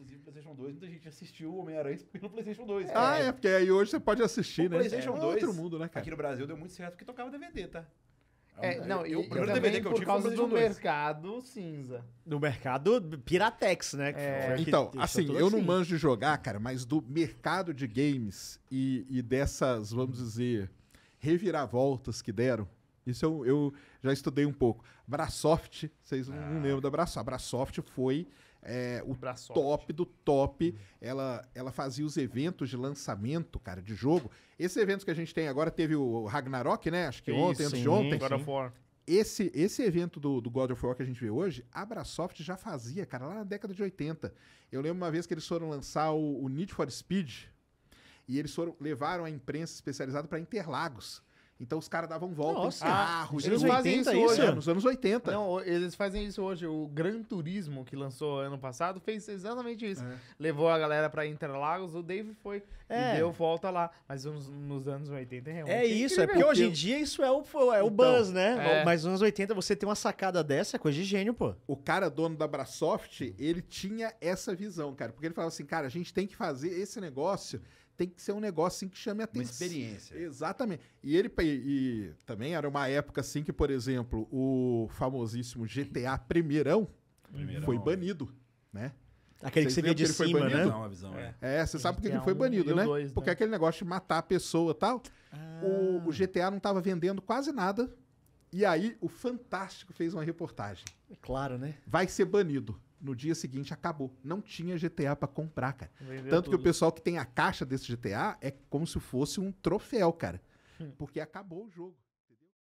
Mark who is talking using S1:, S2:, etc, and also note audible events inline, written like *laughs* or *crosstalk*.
S1: Inclusive, PlayStation 2, muita gente assistiu o Homem-Aranha no *laughs* PlayStation 2. Ah, é, porque aí hoje você pode assistir, o né? PlayStation é. 2. Outro mundo, né, cara? Aqui no Brasil deu muito certo porque tocava DVD, tá? É, não, eu, o primeiro DVD que eu tive por causa do 2. mercado cinza. Do mercado Piratex, né? É. Então, assim, eu assim. não manjo de jogar, cara, mas do mercado de games e, e dessas, vamos dizer, reviravoltas que deram, isso eu, eu já estudei um pouco. Brasoft, vocês não ah. lembram da Brasoft. A Brasoft foi é, o top do top. Hum. Ela, ela fazia os eventos de lançamento, cara, de jogo. Esses eventos que a gente tem agora, teve o Ragnarok, né? Acho que Isso, ontem, sim. antes de ontem. God of War. Esse, esse evento do, do God of War que a gente vê hoje, a Brasoft já fazia, cara, lá na década de 80. Eu lembro uma vez que eles foram lançar o, o Need for Speed e eles foram, levaram a imprensa especializada para Interlagos. Então os caras davam volta Nossa, em carros. Ah, eles fazem isso, hoje, é, nos anos 80. Não, eles fazem isso hoje. O Gran Turismo, que lançou ano passado, fez exatamente isso. É. Levou a galera para Interlagos, o Dave foi é. e deu volta lá. Mas nos, nos anos 80 realmente... É, é isso, é porque hoje em dia isso é o, é o então, buzz, né? É. Mas nos anos 80 você tem uma sacada dessa, é coisa de gênio, pô. O cara dono da Brasoft, ele tinha essa visão, cara. Porque ele falava assim, cara, a gente tem que fazer esse negócio tem que ser um negócio assim que chame a atenção. Uma experiência. Exatamente. E ele e também era uma época assim que, por exemplo, o famosíssimo GTA Primeirão, Primeirão foi é. banido, é. né? Aquele que você vê de cima, né? Não, visão, é. é. você sabe que ele foi banido, né? Dois, porque né? aquele negócio de matar a pessoa e tal. Ah. O, o ah. GTA não estava vendendo quase nada. E aí o Fantástico fez uma reportagem. É claro, né? Vai ser banido no dia seguinte acabou. Não tinha GTA para comprar, cara. Vendeu Tanto tudo. que o pessoal que tem a caixa desse GTA é como se fosse um troféu, cara. Hum. Porque acabou o jogo.